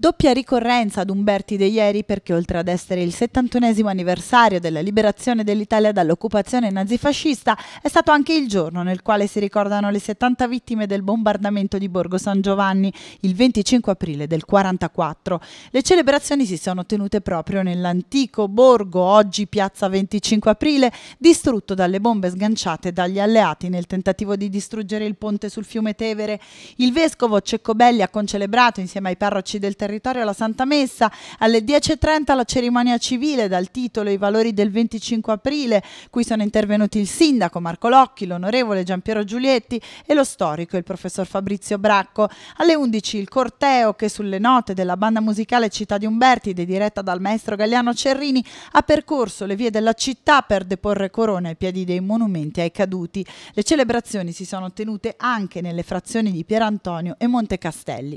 Doppia ricorrenza ad Umberti De Ieri perché oltre ad essere il 71 anniversario della liberazione dell'Italia dall'occupazione nazifascista, è stato anche il giorno nel quale si ricordano le 70 vittime del bombardamento di Borgo San Giovanni il 25 aprile del 44. Le celebrazioni si sono tenute proprio nell'antico borgo, oggi piazza 25 aprile, distrutto dalle bombe sganciate dagli alleati nel tentativo di distruggere il ponte sul fiume Tevere. Il vescovo Ceccobelli ha concelebrato insieme ai parroci del territorio territorio la Santa Messa, alle 10.30 la cerimonia civile dal titolo I valori del 25 aprile, qui sono intervenuti il sindaco Marco Locchi, l'onorevole Giampiero Giulietti e lo storico il professor Fabrizio Bracco. Alle 11 il corteo che sulle note della banda musicale Città di Umberti, diretta dal maestro Gagliano Cerrini, ha percorso le vie della città per deporre corone ai piedi dei monumenti ai caduti. Le celebrazioni si sono tenute anche nelle frazioni di Pierantonio e Monte Castelli.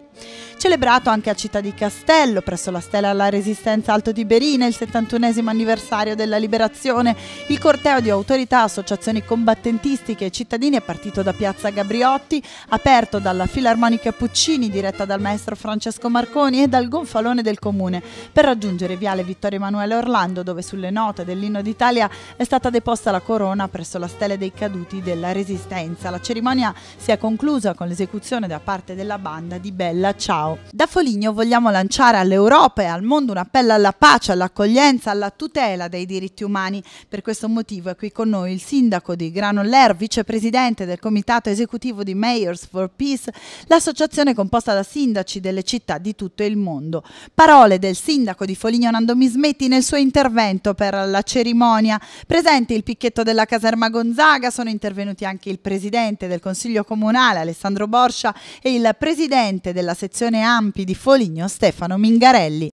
Celebrato anche a Città di Castello presso la Stella alla Resistenza Alto Tiberina, il 71 anniversario della liberazione, il corteo di autorità, associazioni combattentistiche e cittadini è partito da Piazza Gabriotti, aperto dalla Filarmonica Puccini diretta dal maestro Francesco Marconi e dal gonfalone del comune per raggiungere Viale Vittorio Emanuele Orlando dove sulle note dell'inno d'Italia è stata deposta la corona presso la Stella dei Caduti della Resistenza. La cerimonia si è conclusa con l'esecuzione da parte della banda di Bella Ciao. Da Foligno vogliamo vogliamo lanciare all'Europa e al mondo un appello alla pace, all'accoglienza, alla tutela dei diritti umani. Per questo motivo è qui con noi il sindaco di Granoller, vicepresidente del comitato esecutivo di Mayors for Peace, l'associazione composta da sindaci delle città di tutto il mondo. Parole del sindaco di Foligno Nando Mismetti nel suo intervento per la cerimonia. Presente il picchetto della caserma Gonzaga, sono intervenuti anche il presidente del Consiglio Comunale Alessandro Borscia e il presidente della sezione Ampi di Foligno Stefano Mingarelli